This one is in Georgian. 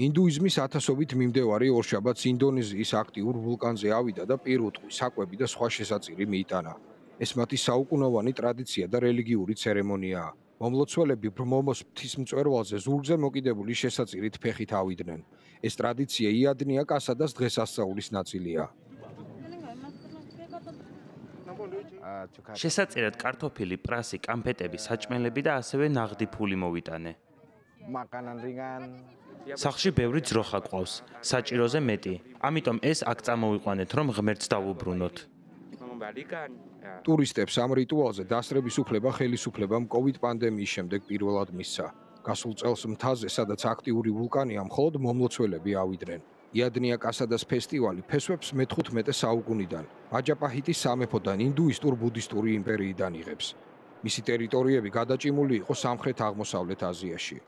ინდუიზმის ათასობით მიმდევარი ორშაბათს ინდონეზიის აქტიურ ვულკანზე ავიდა და პირუტყვი, საკვები და სხვა შესაწირი მიიტანა. ეს მათი საუკუნოვანი ტრადიცია და რელიგიური ცერემონიაა. მომლოცველები ბრმომოს ფთის მწვერვალზე ზურგზე მოკიდებული შესაწირით ფეხით ავიდნენ. ეს ტრადიცია იადნია კასადას დღესასწაულის ნაწილია. შესაწირად კარტოფილი, პრასი, კამფეტები, საჭმელები და ასევე ნაღდი ფული მოვიტანე. მაკანან რიგან სახში ბევრი ძროხა ყავს, საჭიროზე მეტი. ამიტომ ეს აქ წამოვიყვანეთ, რომ ღმერთს დავუბრუნოთ. ტურისტებს ამ რიტუალზე დასრების უფლება ხელისუფლებამ COVID პანდემიის შემდეგ პირველად მისცა. გასულ წელს მთაზე, სადაც აქტიური ვულკანია, მხოლოდ მომლოცველები ავიდნენ. იადნია კასადას ფესტივალი ფესვებს მე-15 საუკუნიდან, აჯაპაჰიტის სამეფოდან ინდუისტურ ბუდისტური იმპერიიდან იღებს. მისი ტერიტორიები გადაჭიმული იყო სამხრეთ-აღმოსავლეთ აზიაში.